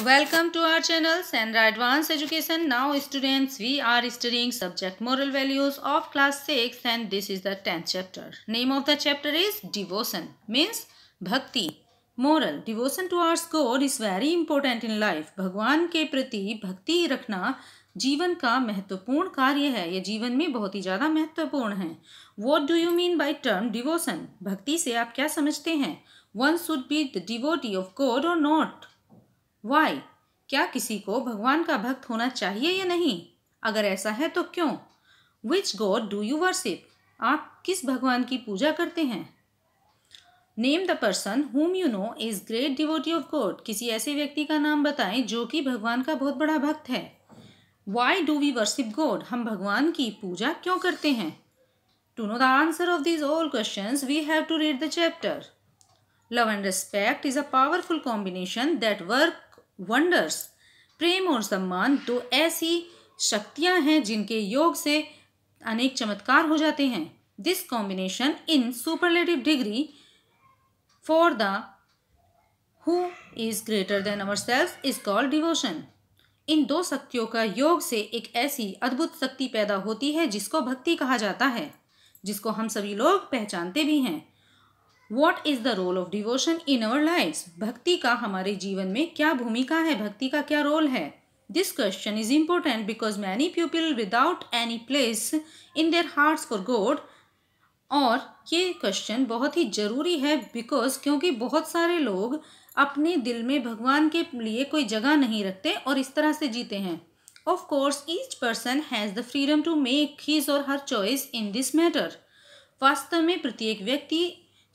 welcome to our channel sandra advance education now students we are studying subject moral values of class six and this is the tenth chapter name of the chapter is devotion means भक्ति moral devotion to ours god is very important in life भगवान के प्रति भक्ति रखना जीवन का महत्वपूर्ण कार्य है यह जीवन में बहुत ही ज़्यादा महत्वपूर्ण है what do you mean by term devotion भक्ति से आप क्या समझते हैं one should be the devotee of god और नॉट वाई क्या किसी को भगवान का भक्त होना चाहिए या नहीं अगर ऐसा है तो क्यों which god do you worship आप किस भगवान की पूजा करते हैं name the person whom you know is great devotee of god किसी ऐसे व्यक्ति का नाम बताएं जो कि भगवान का बहुत बड़ा भक्त है why do we worship god हम भगवान की पूजा क्यों करते हैं to know the answer of these all question we have to read the chapter love and respect is a powerful combination that work wonders प्रेम और सम्मान दो तो ऐसी शक्तियां हैं जिनके योग से अनेक चमत्कार हो जाते हैं this combination in superlative degree for the who is greater than our self is called devotion इन दो शक्तियों का योग से एक ऐसी अद्भुत शक्ति पैदा होती है जिसको भक्ति कहा जाता है जिसको हम सभी लोग पहचानते भी हैं what is the role of devotion in our life भक्ति का हमारे जीवन में क्या भूमिका है भक्ति का क्या रोल है this question is important because many people without any place in their hearts for god और ये क्वेश्चन बहुत ही ज़रूरी है बिकॉज क्योंकि बहुत सारे लोग अपने दिल में भगवान के लिए कोई जगह नहीं रखते और इस तरह से जीते हैं of course each person has the freedom to make his or her choice in this matter वास्तव में प्रत्येक व्यक्ति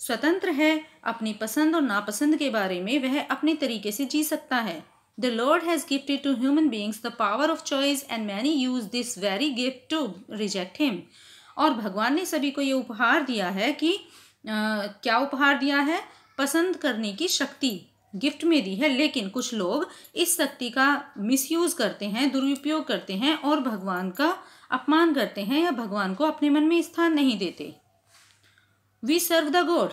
स्वतंत्र है अपनी पसंद और नापसंद के बारे में वह अपने तरीके से जी सकता है the lord has gifted to human beings the power of choice and many use this very gift to reject him और भगवान ने सभी को ये उपहार दिया है कि आ, क्या उपहार दिया है पसंद करने की शक्ति गिफ्ट में दी है लेकिन कुछ लोग इस शक्ति का मिसयूज़ करते हैं दुरुपयोग करते हैं और भगवान का अपमान करते हैं या भगवान को अपने मन में स्थान नहीं देते वी सर्व द गोड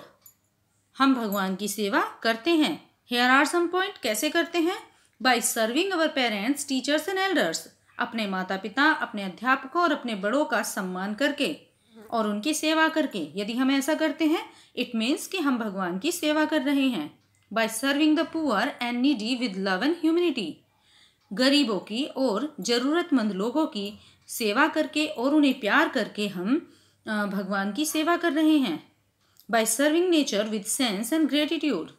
हम भगवान की सेवा करते हैं हेयर आर सम पॉइंट कैसे करते हैं by serving our parents teachers and elders अपने माता पिता अपने अध्यापकों और अपने बड़ों का सम्मान करके और उनकी सेवा करके यदि हम ऐसा करते हैं इट मीन्स कि हम भगवान की सेवा कर रहे हैं by serving the poor and needy with love and humanity गरीबों की और ज़रूरतमंद लोगों की सेवा करके और उन्हें प्यार करके हम भगवान की सेवा कर रहे हैं by serving nature with sense and gratitude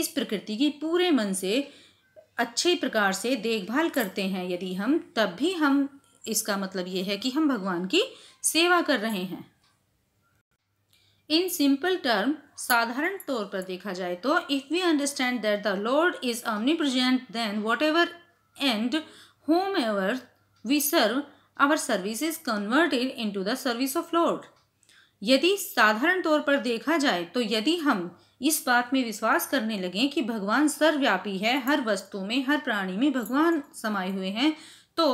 इस प्रकृति की पूरे मन से अच्छे प्रकार से देखभाल करते हैं यदि हम तब भी हम इसका मतलब ये है कि हम भगवान की सेवा कर रहे हैं इन सिंपल टर्म साधारण तौर पर देखा जाए तो if we understand that the lord is omnipresent then whatever and whomever we serve our service is converted into the service of lord यदि साधारण तौर पर देखा जाए तो यदि हम इस बात में विश्वास करने लगें कि भगवान सर्वव्यापी है हर वस्तु में हर प्राणी में भगवान समाये हुए हैं तो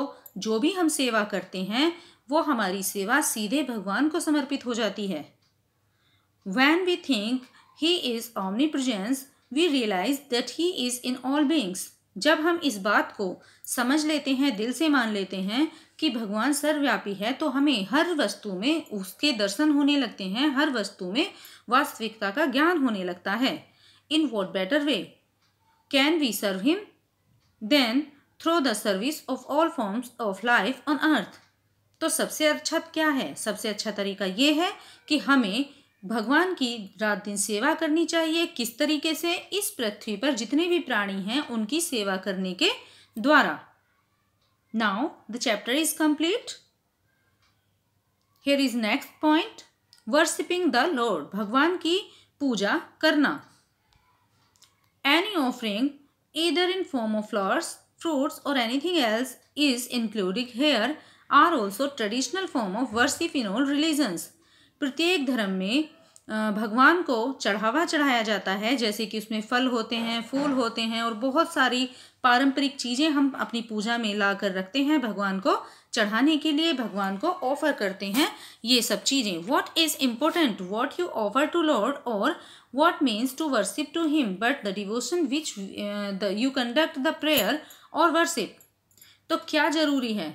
जो भी हम सेवा करते हैं वो हमारी सेवा सीधे भगवान को समर्पित हो जाती है when we think he is omnipresence we realize that he is in all beings जब हम इस बात को समझ लेते हैं दिल से मान लेते हैं कि भगवान सर्वव्यापी है तो हमें हर वस्तु में उसके दर्शन होने लगते हैं हर वस्तु में वास्तविकता का ज्ञान होने लगता है in what better way can we serve him than through the service of all forms of life on earth तो सबसे अच्छा क्या है सबसे अच्छा तरीका ये है कि हमें भगवान की रात दिन सेवा करनी चाहिए किस तरीके से इस पृथ्वी पर जितने भी प्राणी हैं उनकी सेवा करने के द्वारा now the chapter is complete here is next point worshipping the lord भगवान की पूजा करना any offering either in form of flowers fruits or anything else is including here are also traditional form of worship in all religions प्रत्येक धर्म में भगवान को चढ़ावा चढ़ाया जाता है जैसे कि उसमें फल होते हैं फूल होते हैं और बहुत सारी पारंपरिक चीज़ें हम अपनी पूजा में ला कर रखते हैं भगवान को चढ़ाने के लिए भगवान को ऑफर करते हैं ये सब चीज़ें what is important what you offer to lord और what means to worship to him but the devotion which you conduct the prayer और वर्सिप तो क्या ज़रूरी है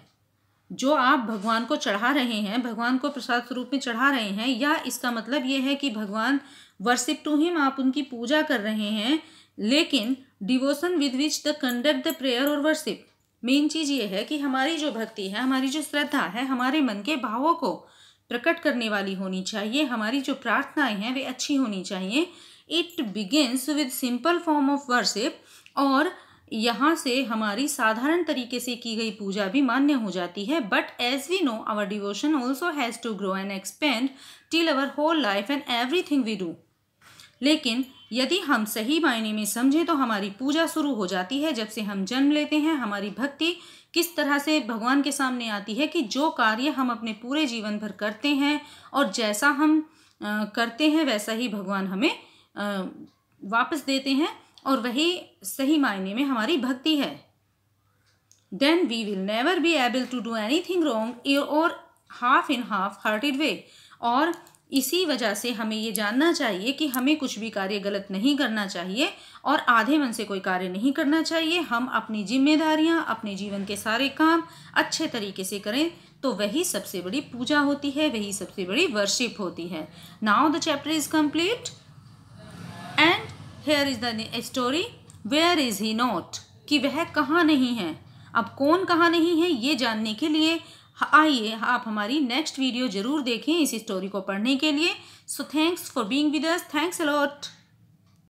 जो आप भगवान को चढ़ा रहे हैं भगवान को प्रसाद स्वरूप में चढ़ा रहे हैं या इसका मतलब ये है कि भगवान वर्सिप टू हिम आप उनकी पूजा कर रहे हैं लेकिन devotion with which the conduct the prayer और वर्सिप मेन चीज़ ये है कि हमारी जो भक्ति है हमारी जो श्रद्धा है हमारे मन के भावों को प्रकट करने वाली होनी चाहिए हमारी जो प्रार्थनाएं हैं वे अच्छी होनी चाहिए it begins with simple form of worship और यहाँ से हमारी साधारण तरीके से की गई पूजा भी मान्य हो जाती है but as we know our devotion also has to grow and expand till our whole life and everything we do लेकिन यदि हम सही मायने में समझें तो हमारी पूजा शुरू हो जाती है जब से हम जन्म लेते हैं हमारी भक्ति किस तरह से भगवान के सामने आती है कि जो कार्य हम अपने पूरे जीवन भर करते हैं और जैसा हम करते हैं वैसा ही भगवान हमें वापस देते हैं और वही सही मायने में हमारी भक्ति है then we will never be able to do anything wrong or half in half hearted way और इसी वजह से हमें ये जानना चाहिए कि हमें कुछ भी कार्य गलत नहीं करना चाहिए और आधे मन से कोई कार्य नहीं करना चाहिए हम अपनी जिम्मेदारियां अपने जीवन के सारे काम अच्छे तरीके से करें तो वही सबसे बड़ी पूजा होती है वही सबसे बड़ी वर्शिप होती है now the chapter is complete here is the story where is he not कि वह कहाँ नहीं है अब कौन कहाँ नहीं है ये जानने के लिए आइए आप हमारी नेक्स्ट वीडियो ज़रूर देखें इस स्टोरी को पढ़ने के लिए so thanks for being with us thanks allot